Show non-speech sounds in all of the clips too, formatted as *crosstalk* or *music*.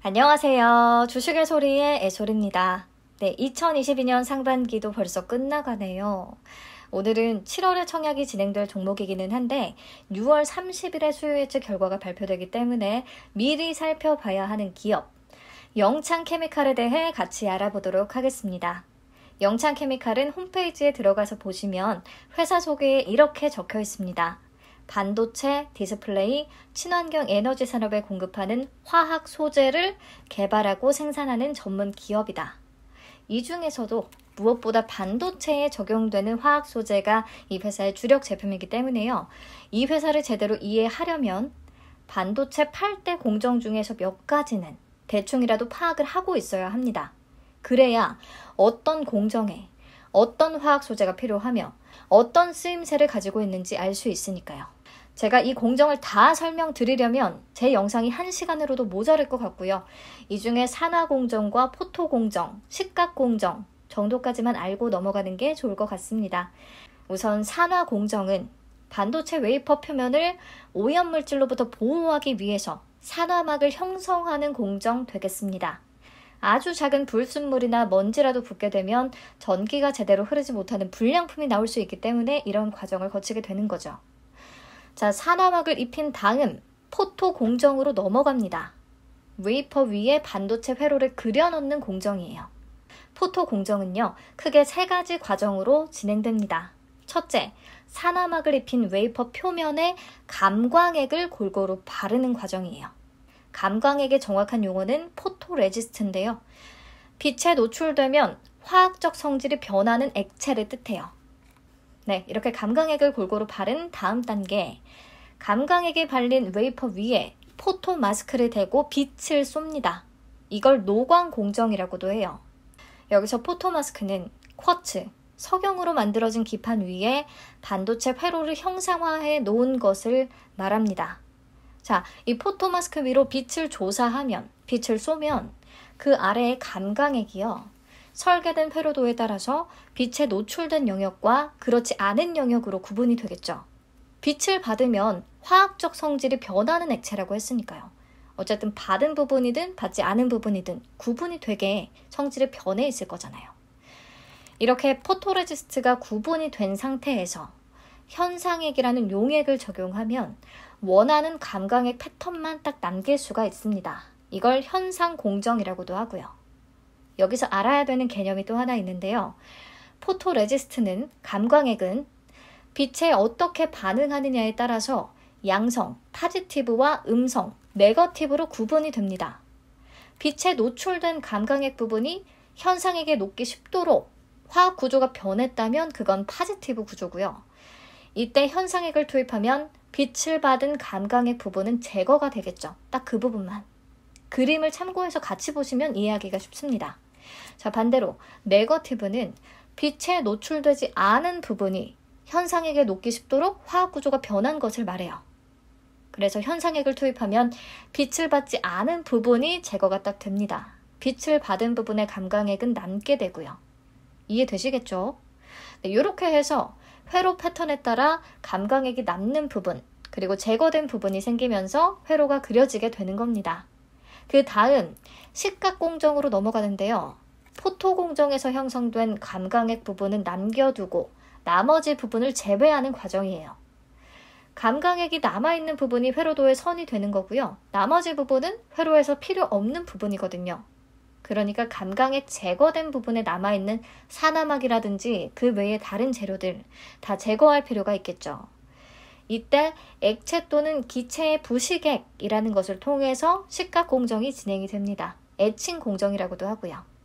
안녕하세요. 주식의 소리의 애소리입니다 네, 2022년 상반기도 벌써 끝나가네요. 오늘은 7월에 청약이 진행될 종목이기는 한데 6월 30일에 수요 예측 결과가 발표되기 때문에 미리 살펴봐야 하는 기업 영창 케미칼에 대해 같이 알아보도록 하겠습니다. 영창 케미칼은 홈페이지에 들어가서 보시면 회사 소개에 이렇게 적혀 있습니다. 반도체, 디스플레이, 친환경 에너지 산업에 공급하는 화학 소재를 개발하고 생산하는 전문 기업이다. 이 중에서도 무엇보다 반도체에 적용되는 화학 소재가 이 회사의 주력 제품이기 때문에요. 이 회사를 제대로 이해하려면 반도체 8대 공정 중에서 몇 가지는 대충이라도 파악을 하고 있어야 합니다. 그래야 어떤 공정에 어떤 화학 소재가 필요하며 어떤 쓰임새를 가지고 있는지 알 수 있으니까요. 제가 이 공정을 다 설명드리려면 제 영상이 한시간으로도 모자랄 것 같고요. 이 중에 산화공정과 포토공정, 식각공정 정도까지만 알고 넘어가는 게 좋을 것 같습니다. 우선 산화공정은 반도체 웨이퍼 표면을 오염물질로부터 보호하기 위해서 산화막을 형성하는 공정 되겠습니다. 아주 작은 불순물이나 먼지라도 붙게 되면 전기가 제대로 흐르지 못하는 불량품이 나올 수 있기 때문에 이런 과정을 거치게 되는 거죠. 자, 산화막을 입힌 다음 포토 공정으로 넘어갑니다. 웨이퍼 위에 반도체 회로를 그려넣는 공정이에요. 포토 공정은요, 크게 세 가지 과정으로 진행됩니다. 첫째, 산화막을 입힌 웨이퍼 표면에 감광액을 골고루 바르는 과정이에요. 감광액의 정확한 용어는 포토레지스트인데요. 빛에 노출되면 화학적 성질이 변하는 액체를 뜻해요. 네, 이렇게 감강액을 골고루 바른 다음 단계. 감강액에 발린 웨이퍼 위에 포토 마스크를 대고 빛을 쏩니다. 이걸 노광 공정이라고도 해요. 여기서 포토 마스크는 쿼츠, 석영으로 만들어진 기판 위에 반도체 회로를 형상화해 놓은 것을 말합니다. 자, 이 포토 마스크 위로 빛을 조사하면, 빛을 쏘면 그 아래에 감강액이요. 설계된 회로도에 따라서 빛에 노출된 영역과 그렇지 않은 영역으로 구분이 되겠죠. 빛을 받으면 화학적 성질이 변하는 액체라고 했으니까요. 어쨌든 받은 부분이든 받지 않은 부분이든 구분이 되게 성질이 변해 있을 거잖아요. 이렇게 포토레지스트가 구분이 된 상태에서 현상액이라는 용액을 적용하면 원하는 감광의 패턴만 딱 남길 수가 있습니다. 이걸 현상 공정이라고도 하고요. 여기서 알아야 되는 개념이 또 하나 있는데요. 포토레지스트는 감광액은 빛에 어떻게 반응하느냐에 따라서 양성, 파지티브와 음성, 네거티브로 구분이 됩니다. 빛에 노출된 감광액 부분이 현상에게 높기 쉽도록 화학 구조가 변했다면 그건 파지티브 구조고요. 이때 현상액을 투입하면 빛을 받은 감광액 부분은 제거가 되겠죠. 딱 그 부분만. 그림을 참고해서 같이 보시면 이해하기가 쉽습니다. 자, 반대로 네거티브는 빛에 노출되지 않은 부분이 현상액에 녹기 쉽도록 화학 구조가 변한 것을 말해요. 그래서 현상액을 투입하면 빛을 받지 않은 부분이 제거가 딱 됩니다. 빛을 받은 부분의 감강액은 남게 되고요. 이해되시겠죠? 네, 이렇게 해서 회로 패턴에 따라 감강액이 남는 부분, 그리고 제거된 부분이 생기면서 회로가 그려지게 되는 겁니다. 그 다음 식각공정으로 넘어가는데요. 포토 공정에서 형성된 감강액 부분은 남겨두고 나머지 부분을 제외하는 과정이에요. 감강액이 남아있는 부분이 회로도의 선이 되는 거고요. 나머지 부분은 회로에서 필요 없는 부분이거든요. 그러니까 감강액 제거된 부분에 남아있는 산화막이라든지 그 외의 다른 재료들 다 제거할 필요가 있겠죠. 이때 액체 또는 기체의 부식액이라는 것을 통해서 식각 공정이 진행이 됩니다. 애칭 공정이라고도 하고요.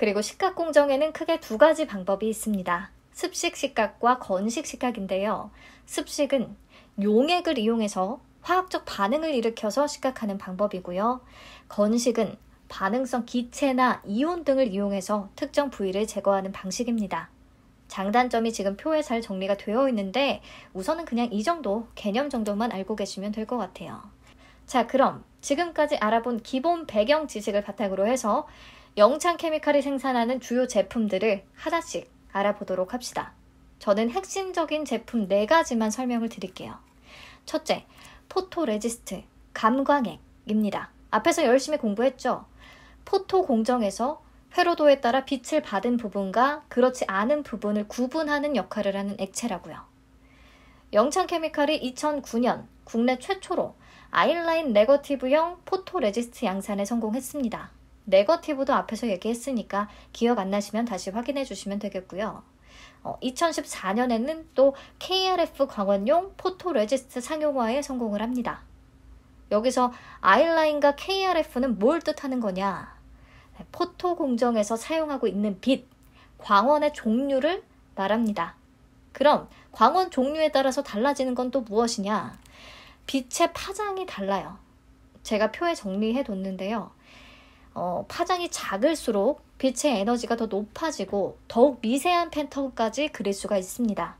그리고 식각 공정에는 크게 두 가지 방법이 있습니다. 습식 식각과 건식 식각인데요. 습식은 용액을 이용해서 화학적 반응을 일으켜서 식각하는 방법이고요. 건식은 반응성 기체나 이온 등을 이용해서 특정 부위를 제거하는 방식입니다. 장단점이 지금 표에 잘 정리가 되어 있는데 우선은 그냥 이 정도 개념 정도만 알고 계시면 될 것 같아요. 자, 그럼 지금까지 알아본 기본 배경 지식을 바탕으로 해서 영창 케미칼이 생산하는 주요 제품들을 하나씩 알아보도록 합시다. 저는 핵심적인 제품 네가지만 설명을 드릴게요. 첫째, 포토레지스트, 감광액입니다. 앞에서 열심히 공부했죠? 포토 공정에서 회로도에 따라 빛을 받은 부분과 그렇지 않은 부분을 구분하는 역할을 하는 액체라고요. 영창 케미칼이 2009년 국내 최초로 아일라인 네거티브형 포토레지스트 양산에 성공했습니다. 네거티브도 앞에서 얘기했으니까 기억 안 나시면 다시 확인해 주시면 되겠고요. 어, 2014년에는 또 KRF 광원용 포토 레지스트 상용화에 성공을 합니다. 여기서 아이라인과 KRF는 뭘 뜻하는 거냐? 포토 공정에서 사용하고 있는 빛, 광원의 종류를 말합니다. 그럼 광원 종류에 따라서 달라지는 건 또 무엇이냐? 빛의 파장이 달라요. 제가 표에 정리해 뒀는데요. 어, 파장이 작을수록 빛의 에너지가 더 높아지고 더욱 미세한 팬텀까지 그릴 수가 있습니다.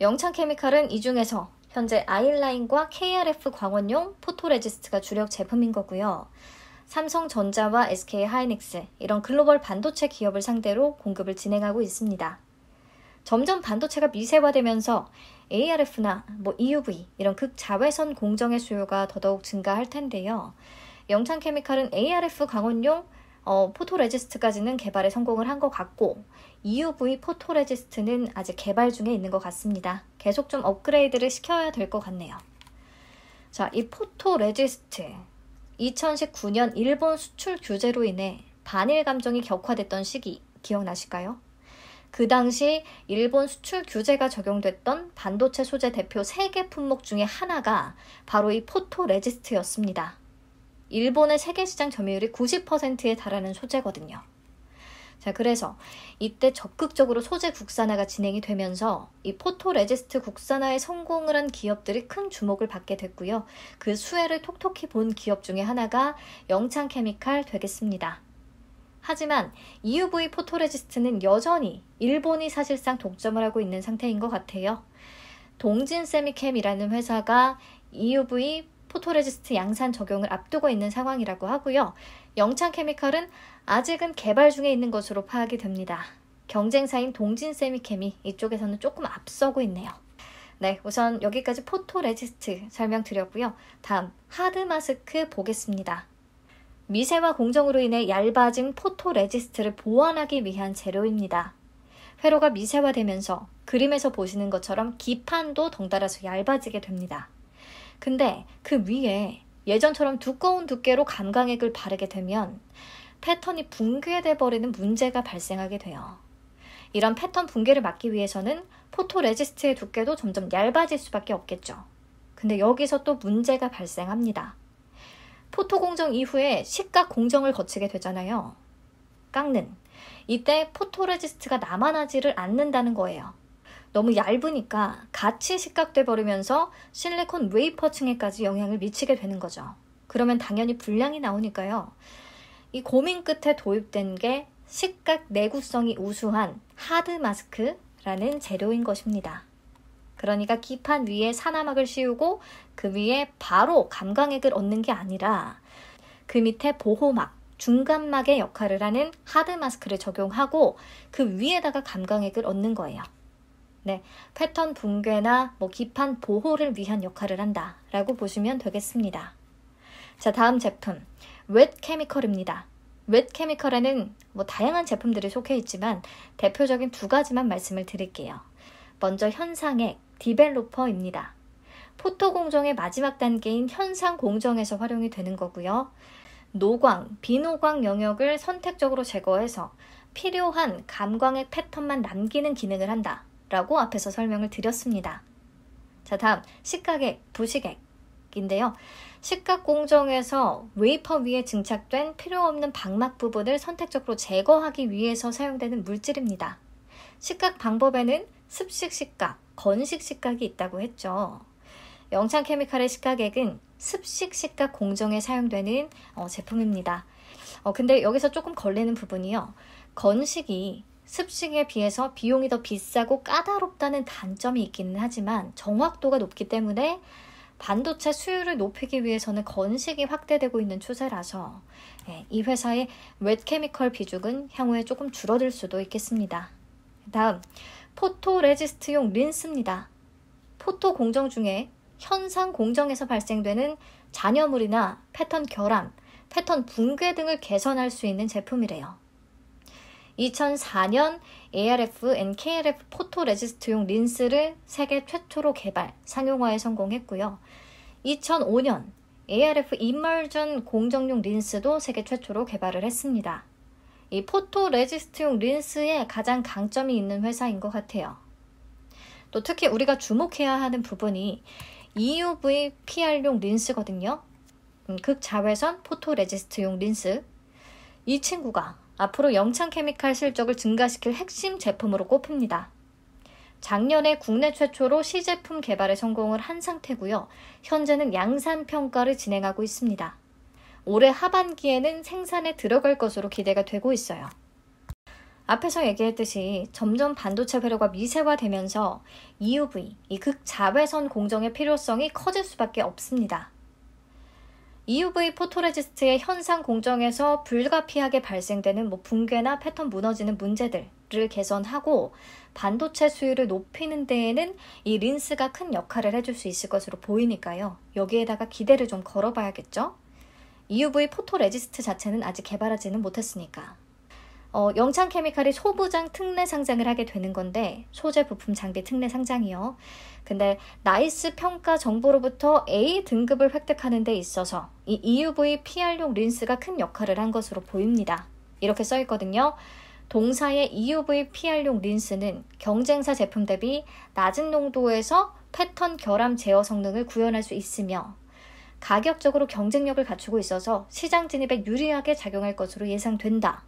영창 케미칼은 이 중에서 현재 아이라인과 KRF 광원용 포토레지스트가 주력 제품인 거고요. 삼성전자와 SK하이닉스 이런 글로벌 반도체 기업을 상대로 공급을 진행하고 있습니다. 점점 반도체가 미세화되면서 ARF나 뭐 EUV 이런 극자외선 공정의 수요가 더더욱 증가할 텐데요. 영창케미칼은 ARF 강원용 어, 포토레지스트까지는 개발에 성공을 한 것 같고 EUV 포토레지스트는 아직 개발 중에 있는 것 같습니다. 계속 좀 업그레이드를 시켜야 될 것 같네요. 자, 이 포토레지스트 2019년 일본 수출 규제로 인해 반일 감정이 격화됐던 시기 기억나실까요? 그 당시 일본 수출 규제가 적용됐던 반도체 소재 대표 3개 품목 중에 하나가 바로 이 포토레지스트였습니다. 일본의 세계 시장 점유율이 90%에 달하는 소재거든요. 자, 그래서 이때 적극적으로 소재 국산화가 진행이 되면서 이 포토레지스트 국산화에 성공을 한 기업들이 큰 주목을 받게 됐고요. 그 수혜를 톡톡히 본 기업 중에 하나가 영창케미칼 되겠습니다. 하지만 EUV 포토레지스트는 여전히 일본이 사실상 독점을 하고 있는 상태인 것 같아요. 동진 세미캠이라는 회사가 EUV 포토레지스트 양산 적용을 앞두고 있는 상황이라고 하고요. 영창케미컬은 아직은 개발 중에 있는 것으로 파악이 됩니다. 경쟁사인 동진세미케미 이쪽에서는 조금 앞서고 있네요. 네, 우선 여기까지 포토레지스트 설명드렸고요. 다음 하드마스크 보겠습니다. 미세화 공정으로 인해 얇아진 포토레지스트를 보완하기 위한 재료입니다. 회로가 미세화되면서 그림에서 보시는 것처럼 기판도 덩달아서 얇아지게 됩니다. 근데 그 위에 예전처럼 두꺼운 두께로 감강액을 바르게 되면 패턴이 붕괴돼 버리는 문제가 발생하게 돼요. 이런 패턴 붕괴를 막기 위해서는 포토레지스트의 두께도 점점 얇아질 수밖에 없겠죠. 근데 여기서 또 문제가 발생합니다. 포토 공정 이후에 시각 공정을 거치게 되잖아요. 깎는. 이때 포토레지스트가 남아나지를 않는다는 거예요. 너무 얇으니까 같이 식각돼 버리면서 실리콘 웨이퍼층에까지 영향을 미치게 되는 거죠. 그러면 당연히 불량이 나오니까요. 이 고민 끝에 도입된 게 식각 내구성이 우수한 하드 마스크라는 재료인 것입니다. 그러니까 기판 위에 산화막을 씌우고 그 위에 바로 감광액을 얻는 게 아니라 그 밑에 보호막, 중간막의 역할을 하는 하드 마스크를 적용하고 그 위에다가 감광액을 얻는 거예요. 네, 패턴 붕괴나 뭐 기판 보호를 위한 역할을 한다라고 보시면 되겠습니다. 자, 다음 제품. 웻 케미컬입니다. 웻 케미컬에는 뭐 다양한 제품들이 속해 있지만 대표적인 두 가지만 말씀을 드릴게요. 먼저 현상액 디벨로퍼입니다. 포토 공정의 마지막 단계인 현상 공정에서 활용이 되는 거고요. 노광, 비노광 영역을 선택적으로 제거해서 필요한 감광의 패턴만 남기는 기능을 한다. 라고 앞에서 설명을 드렸습니다. 자, 다음, 식각액, 부식액인데요. 식각 공정에서 웨이퍼 위에 증착된 필요 없는 박막 부분을 선택적으로 제거하기 위해서 사용되는 물질입니다. 식각 방법에는 습식 식각, 건식 식각이 있다고 했죠. 영창 케미칼의 식각액은 습식 식각 공정에 사용되는 어, 제품입니다. 어, 근데 여기서 조금 걸리는 부분이요. 건식이 습식에 비해서 비용이 더 비싸고 까다롭다는 단점이 있기는 하지만 정확도가 높기 때문에 반도체 수율을 높이기 위해서는 건식이 확대되고 있는 추세라서 예, 이 회사의 웹케미컬 비중은 향후에 조금 줄어들 수도 있겠습니다. 다음, 포토레지스트용 린스입니다. 포토 공정 중에 현상 공정에서 발생되는 잔여물이나 패턴 결함, 패턴 붕괴 등을 개선할 수 있는 제품이래요. 2004년 ARF, NKRF 포토 레지스트용 린스를 세계 최초로 개발, 상용화에 성공했고요. 2005년 ARF 인멀전 공정용 린스도 세계 최초로 개발을 했습니다. 이 포토 레지스트용 린스의 가장 강점이 있는 회사인 것 같아요. 또 특히 우리가 주목해야 하는 부분이 EUV PR용 린스거든요. 음, 극자외선 포토 레지스트용 린스. 이 친구가 앞으로 영창 케미칼 실적을 증가시킬 핵심 제품으로 꼽힙니다. 작년에 국내 최초로 시제품 개발에 성공을 한 상태고요. 현재는 양산 평가를 진행하고 있습니다. 올해 하반기에는 생산에 들어갈 것으로 기대가 되고 있어요. 앞에서 얘기했듯이 점점 반도체 배로가 미세화되면서 EUV, 이 극자외선 공정의 필요성이 커질 수밖에 없습니다. EUV 포토레지스트의 현상 공정에서 불가피하게 발생되는 뭐 붕괴나 패턴 무너지는 문제들을 개선하고 반도체 수율을 높이는 데에는 이 린스가 큰 역할을 해줄 수 있을 것으로 보이니까요. 여기에다가 기대를 좀 걸어봐야겠죠? EUV 포토레지스트 자체는 아직 개발하지는 못했으니까. 어, 영창 케미칼이 소부장 특례 상장을 하게 되는 건데 소재 부품 장비 특례 상장이요. 근데 나이스 평가 정보로부터 A 등급을 획득하는 데 있어서 이 EUV PR용 린스가 큰 역할을 한 것으로 보입니다. 이렇게 써 있거든요. 동사의 EUV PR용 린스는 경쟁사 제품 대비 낮은 농도에서 패턴 결함 제어 성능을 구현할 수 있으며 가격적으로 경쟁력을 갖추고 있어서 시장 진입에 유리하게 작용할 것으로 예상된다.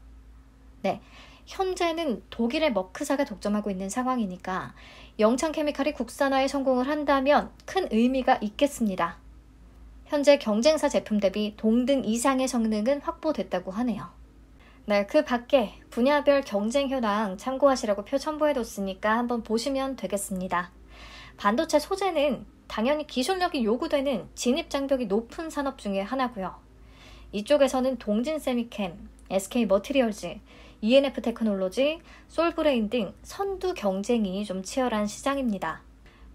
네. 현재는 독일의 머크사가 독점하고 있는 상황이니까 영창 케미칼이 국산화에 성공을 한다면 큰 의미가 있겠습니다. 현재 경쟁사 제품 대비 동등 이상의 성능은 확보됐다고 하네요. 네, 그 밖에 분야별 경쟁 현황 참고하시라고 표 첨부해뒀으니까 한번 보시면 되겠습니다. 반도체 소재는 당연히 기술력이 요구되는 진입장벽이 높은 산업 중의 하나고요. 이쪽에서는 동진 세미캠, SK 머티리얼즈, ENF 테크놀로지, 솔브레인 등 선두 경쟁이 좀 치열한 시장입니다.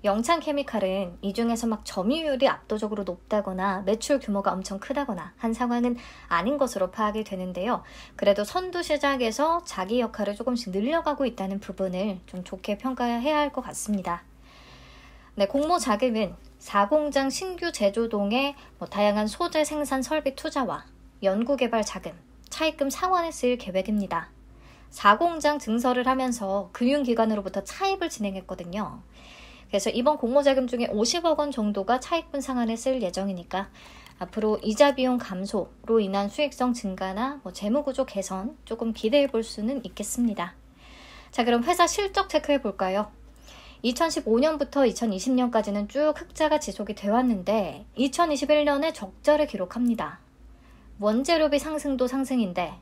영창 케미칼은 이 중에서 막 점유율이 압도적으로 높다거나 매출 규모가 엄청 크다거나 한 상황은 아닌 것으로 파악이 되는데요. 그래도 선두 시장에서 자기 역할을 조금씩 늘려가고 있다는 부분을 좀 좋게 평가해야 할 것 같습니다. 네, 공모 자금은 4공장 신규 제조동의 뭐 다양한 소재 생산 설비 투자와 연구개발 자금, 차입금 상환에 쓰일 계획입니다. 4공장 증설을 하면서 금융기관으로부터 차입을 진행했거든요. 그래서 이번 공모자금 중에 50억 원 정도가 차입금 상환에 쓸 예정이니까 앞으로 이자 비용 감소로 인한 수익성 증가나 뭐 재무구조 개선 조금 기대해 볼 수는 있겠습니다. 자, 그럼 회사 실적 체크해 볼까요? 2015년부터 2020년까지는 쭉 흑자가 지속이 되었는데 2021년에 적자를 기록합니다. 원재료비 상승도 상승인데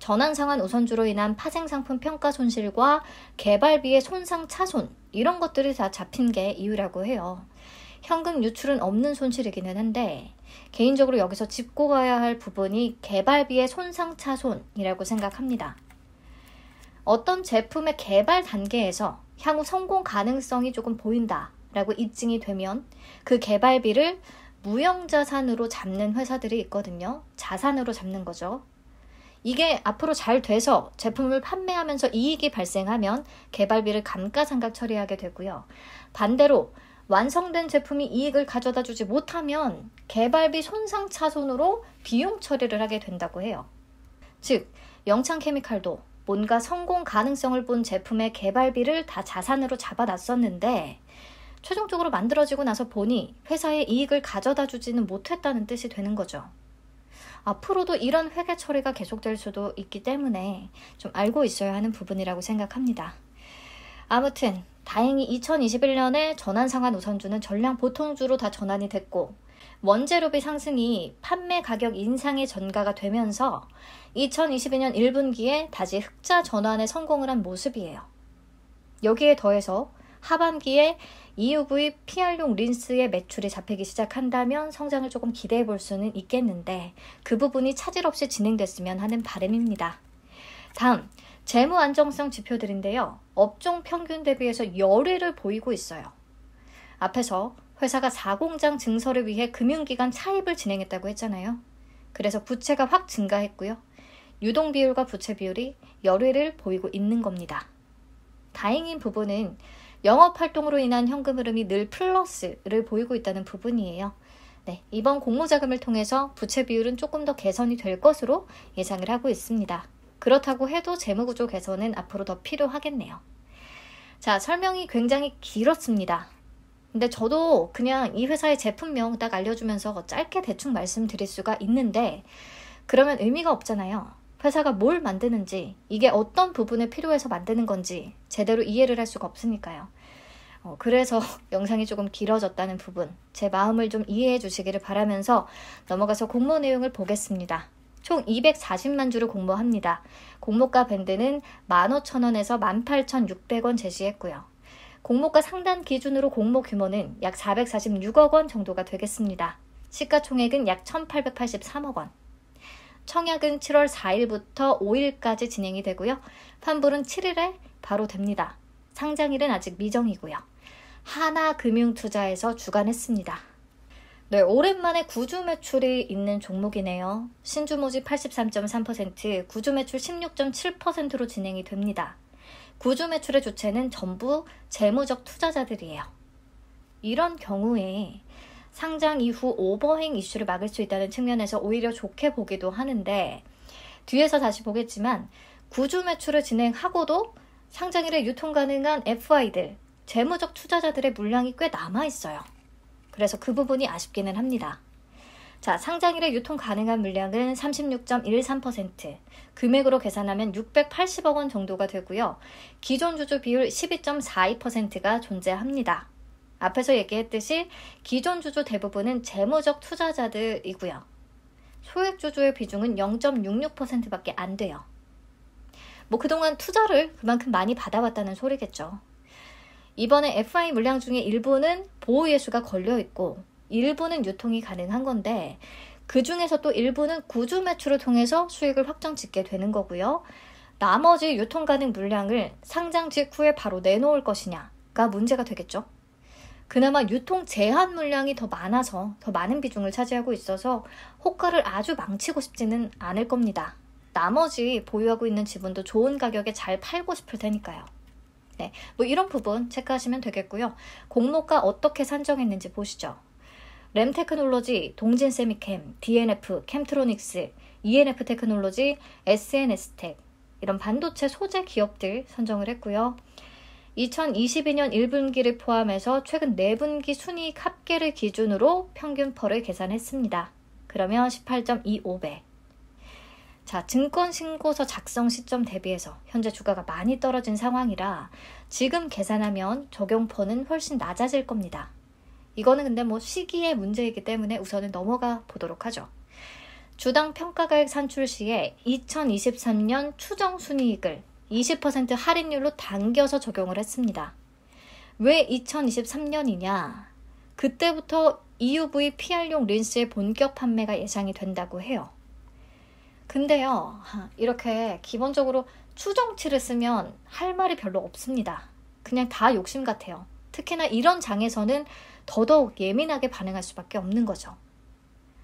전환상환 우선주로 인한 파생상품 평가 손실과 개발비의 손상 차손 이런 것들이 다 잡힌 게 이유라고 해요. 현금 유출은 없는 손실이기는 한데 개인적으로 여기서 짚고 가야 할 부분이 개발비의 손상 차손이라고 생각합니다. 어떤 제품의 개발 단계에서 향후 성공 가능성이 조금 보인다라고 입증이 되면 그 개발비를 무형자산으로 잡는 회사들이 있거든요. 자산으로 잡는 거죠. 이게 앞으로 잘 돼서 제품을 판매하면서 이익이 발생하면 개발비를 감가상각 처리하게 되고요. 반대로 완성된 제품이 이익을 가져다 주지 못하면 개발비 손상 차손으로 비용 처리를 하게 된다고 해요. 즉, 영창 케미칼도 뭔가 성공 가능성을 본 제품의 개발비를 다 자산으로 잡아놨었는데 최종적으로 만들어지고 나서 보니 회사에 이익을 가져다 주지는 못했다는 뜻이 되는 거죠. 앞으로도 이런 회계 처리가 계속될 수도 있기 때문에 좀 알고 있어야 하는 부분이라고 생각합니다. 아무튼 다행히 2021년에 전환 상환 우선주는 전량 보통주로 다 전환이 됐고 원재료비 상승이 판매 가격 인상의 전가가 되면서 2022년 1분기에 다시 흑자 전환에 성공을 한 모습이에요. 여기에 더해서 하반기에 EUV PR용 린스의 매출이 잡히기 시작한다면 성장을 조금 기대해 볼 수는 있겠는데 그 부분이 차질 없이 진행됐으면 하는 바람입니다. 다음, 재무 안정성 지표들인데요. 업종 평균 대비해서 열외를 보이고 있어요. 앞에서 회사가 4공장 증설을 위해 금융기관 차입을 진행했다고 했잖아요. 그래서 부채가 확 증가했고요. 유동 비율과 부채 비율이 열외를 보이고 있는 겁니다. 다행인 부분은 영업 활동으로 인한 현금 흐름이 늘 플러스를 보이고 있다는 부분이에요. 네, 이번 공모 자금을 통해서 부채 비율은 조금 더 개선이 될 것으로 예상을 하고 있습니다. 그렇다고 해도 재무구조 개선은 앞으로 더 필요하겠네요. 자, 설명이 굉장히 길었습니다. 근데 저도 그냥 이 회사의 제품명 딱 알려주면서 짧게 대충 말씀드릴 수가 있는데, 그러면 의미가 없잖아요. 회사가 뭘 만드는지, 이게 어떤 부분에 필요해서 만드는 건지 제대로 이해를 할 수가 없으니까요. 어, 그래서 *laughs* 영상이 조금 길어졌다는 부분, 제 마음을 좀 이해해 주시기를 바라면서 넘어가서 공모 내용을 보겠습니다. 총 240만 주를 공모합니다. 공모가 밴드는 15,000원에서 18,600원 제시했고요. 공모가 상단 기준으로 공모 규모는 약 446억 원 정도가 되겠습니다. 시가총액은 약 1,883억 원. 청약은 7월 4일부터 5일까지 진행이 되고요. 환불은 7일에 바로 됩니다. 상장일은 아직 미정이고요. 하나금융투자에서 주관했습니다. 네, 오랜만에 구주 매출이 있는 종목이네요. 신주 모집 83.3%, 구주 매출 16.7%로 진행이 됩니다. 구주 매출의 주체는 전부 재무적 투자자들이에요. 이런 경우에 상장 이후 오버행 이슈를 막을 수 있다는 측면에서 오히려 좋게 보기도 하는데 뒤에서 다시 보겠지만 구주 매출을 진행하고도 상장일에 유통 가능한 FI들, 재무적 투자자들의 물량이 꽤 남아 있어요. 그래서 그 부분이 아쉽기는 합니다. 자, 상장일에 유통 가능한 물량은 36.13%, 금액으로 계산하면 680억 원 정도가 되고요. 기존 주주 비율 12.42%가 존재합니다. 앞에서 얘기했듯이 기존 주주 대부분은 재무적 투자자들이고요. 소액 주주의 비중은 0.66%밖에 안 돼요. 뭐 그동안 투자를 그만큼 많이 받아왔다는 소리겠죠. 이번에 FI 물량 중에 일부는 보호 예수가 걸려 있고 일부는 유통이 가능한 건데 그 중에서 또 일부는 구주 매출을 통해서 수익을 확정 짓게 되는 거고요. 나머지 유통 가능 물량을 상장 직후에 바로 내놓을 것이냐가 문제가 되겠죠. 그나마 유통 제한 물량이 더 많아서 더 많은 비중을 차지하고 있어서 호가를 아주 망치고 싶지는 않을 겁니다. 나머지 보유하고 있는 지분도 좋은 가격에 잘 팔고 싶을 테니까요. 네, 뭐 이런 부분 체크하시면 되겠고요. 공모가 어떻게 산정했는지 보시죠. 램테크놀로지, 동진세미캠, DNF, 캠트로닉스, ENF 테크놀로지, e SNS텍 이런 반도체 소재 기업들 선정을 했고요. 2022년 1분기를 포함해서 최근 4분기 순이익 합계를 기준으로 평균퍼를 계산했습니다. 그러면 18.25배. 자, 증권 신고서 작성 시점 대비해서 현재 주가가 많이 떨어진 상황이라 지금 계산하면 적용퍼는 훨씬 낮아질 겁니다. 이거는 근데 뭐 시기의 문제이기 때문에 우선은 넘어가 보도록 하죠. 주당 평가가액 산출 시에 2023년 추정 순이익을 20% 할인율로 당겨서 적용을 했습니다. 왜 2023년이냐? 그때부터 EUV PR용 린스의 본격 판매가 예상이 된다고 해요. 근데요, 이렇게 기본적으로 추정치를 쓰면 할 말이 별로 없습니다. 그냥 다 욕심 같아요. 특히나 이런 장에서는 더더욱 예민하게 반응할 수밖에 없는 거죠.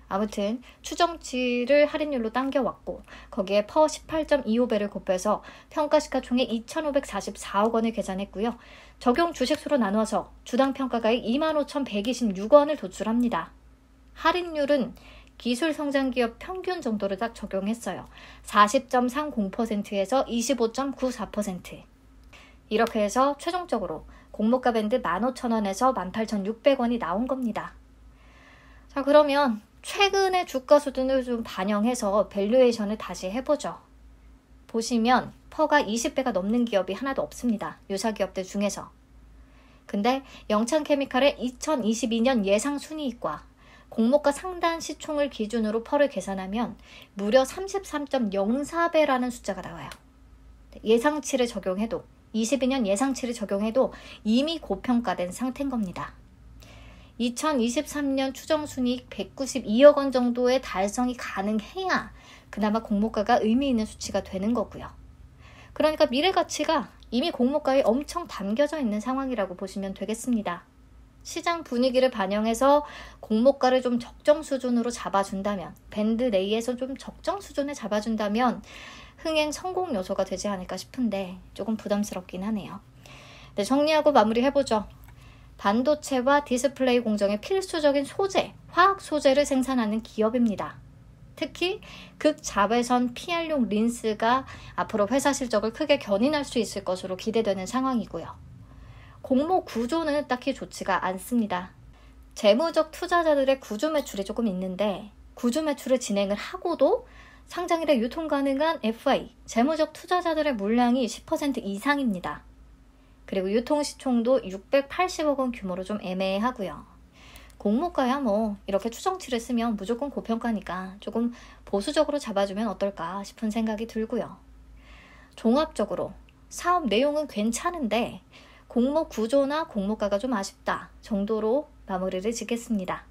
아무튼 추정치를 할인율로 당겨왔고 거기에 퍼 18.25배를 곱해서 평가시가총액 2,544억 원을 계산했고요. 적용 주식수로 나눠서 주당 평가가액 25,126원을 도출합니다. 할인율은 기술 성장 기업 평균 정도를 딱 적용했어요. 40.30%에서 25.94%. 이렇게 해서 최종적으로 공모가 밴드 15,000원에서 18,600원이 나온 겁니다. 자, 그러면 최근의 주가 수준을 좀 반영해서 밸류에이션을 다시 해보죠. 보시면 퍼가 20배가 넘는 기업이 하나도 없습니다. 유사 기업들 중에서. 근데 영창케미칼의 2022년 예상 순이익과 공모가 상단 시총을 기준으로 퍼를 계산하면 무려 33.04배라는 숫자가 나와요. 예상치를 적용해도 22년 예상치를 적용해도 이미 고평가된 상태인 겁니다. 2023년 추정 순이익 192억 원 정도의 달성이 가능해야 그나마 공모가가 의미 있는 수치가 되는 거고요. 그러니까 미래 가치가 이미 공모가에 엄청 담겨져 있는 상황이라고 보시면 되겠습니다. 시장 분위기를 반영해서 공모가를 좀 적정 수준으로 잡아준다면, 밴드 레이에서 좀 적정 수준에 잡아준다면 흥행 성공 요소가 되지 않을까 싶은데 조금 부담스럽긴 하네요. 네, 정리하고 마무리해보죠. 반도체와 디스플레이 공정의 필수적인 소재, 화학 소재를 생산하는 기업입니다. 특히 극자외선 PR용 린스가 앞으로 회사 실적을 크게 견인할 수 있을 것으로 기대되는 상황이고요. 공모 구조는 딱히 좋지가 않습니다. 재무적 투자자들의 구조 매출이 조금 있는데 구조 매출을 진행을 하고도 상장일에 유통 가능한 FI, 재무적 투자자들의 물량이 10% 이상입니다. 그리고 유통시총도 680억 원 규모로 좀 애매하고요. 공모가야 뭐 이렇게 추정치를 쓰면 무조건 고평가니까 조금 보수적으로 잡아주면 어떨까 싶은 생각이 들고요. 종합적으로 사업 내용은 괜찮은데 공모 구조나 공모가가 좀 아쉽다 정도로 마무리를 짓겠습니다.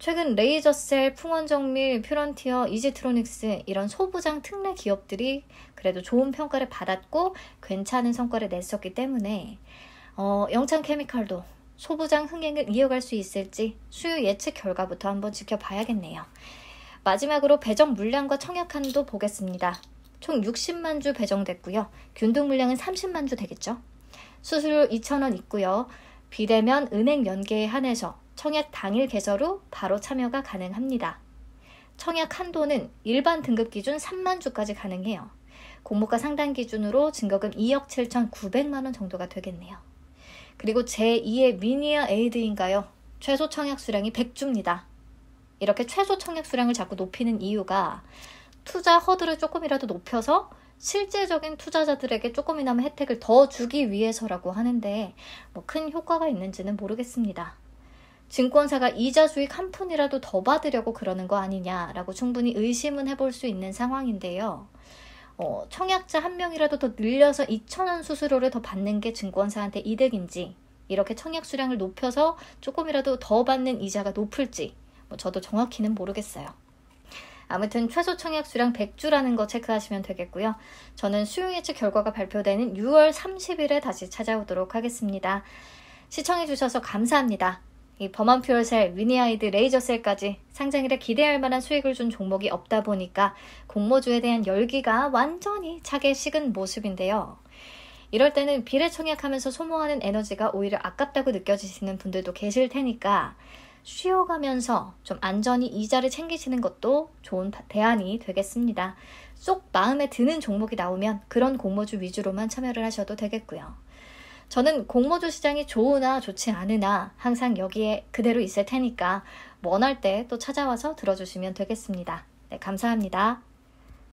최근 레이저셀, 풍원정밀, 퓨런티어, 이지트로닉스 이런 소부장 특례 기업들이 그래도 좋은 평가를 받았고 괜찮은 성과를 냈었기 때문에 어, 영창 케미칼도 소부장 흥행을 이어갈 수 있을지 수요 예측 결과부터 한번 지켜봐야겠네요. 마지막으로 배정 물량과 청약한도 보겠습니다. 총 60만 주 배정됐고요. 균등 물량은 30만 주 되겠죠. 수수료 2천원 있고요. 비대면 은행 연계에 한해서 청약 당일 계좌로 바로 참여가 가능합니다. 청약 한도는 일반 등급 기준 3만 주까지 가능해요. 공모가 상단 기준으로 증거금 2억 7,900만 원 정도가 되겠네요. 그리고 제2의 미니어 에이드인가요? 최소 청약 수량이 100주입니다. 이렇게 최소 청약 수량을 자꾸 높이는 이유가 투자 허들을 조금이라도 높여서 실제적인 투자자들에게 조금이나마 혜택을 더 주기 위해서라고 하는데 뭐 큰 효과가 있는지는 모르겠습니다. 증권사가 이자 수익 한 푼이라도 더 받으려고 그러는 거 아니냐라고 충분히 의심은 해볼 수 있는 상황인데요. 어, 청약자 한 명이라도 더 늘려서 2천원 수수료를 더 받는 게 증권사한테 이득인지 이렇게 청약 수량을 높여서 조금이라도 더 받는 이자가 높을지 뭐 저도 정확히는 모르겠어요. 아무튼 최소 청약 수량 100주라는 거 체크하시면 되겠고요. 저는 수용 예측 결과가 발표되는 6월 30일에 다시 찾아오도록 하겠습니다. 시청해주셔서 감사합니다. 이 범한 퓨얼셀, 미니아이드, 레이저셀까지 상장일에 기대할 만한 수익을 준 종목이 없다 보니까 공모주에 대한 열기가 완전히 차게 식은 모습인데요. 이럴 때는 비례청약하면서 소모하는 에너지가 오히려 아깝다고 느껴지시는 분들도 계실 테니까 쉬어가면서 좀 안전히 이자를 챙기시는 것도 좋은 대안이 되겠습니다. 쏙 마음에 드는 종목이 나오면 그런 공모주 위주로만 참여를 하셔도 되겠고요. 저는 공모주 시장이 좋으나 좋지 않으나 항상 여기에 그대로 있을 테니까 원할 때 또 찾아와서 들어주시면 되겠습니다. 네, 감사합니다.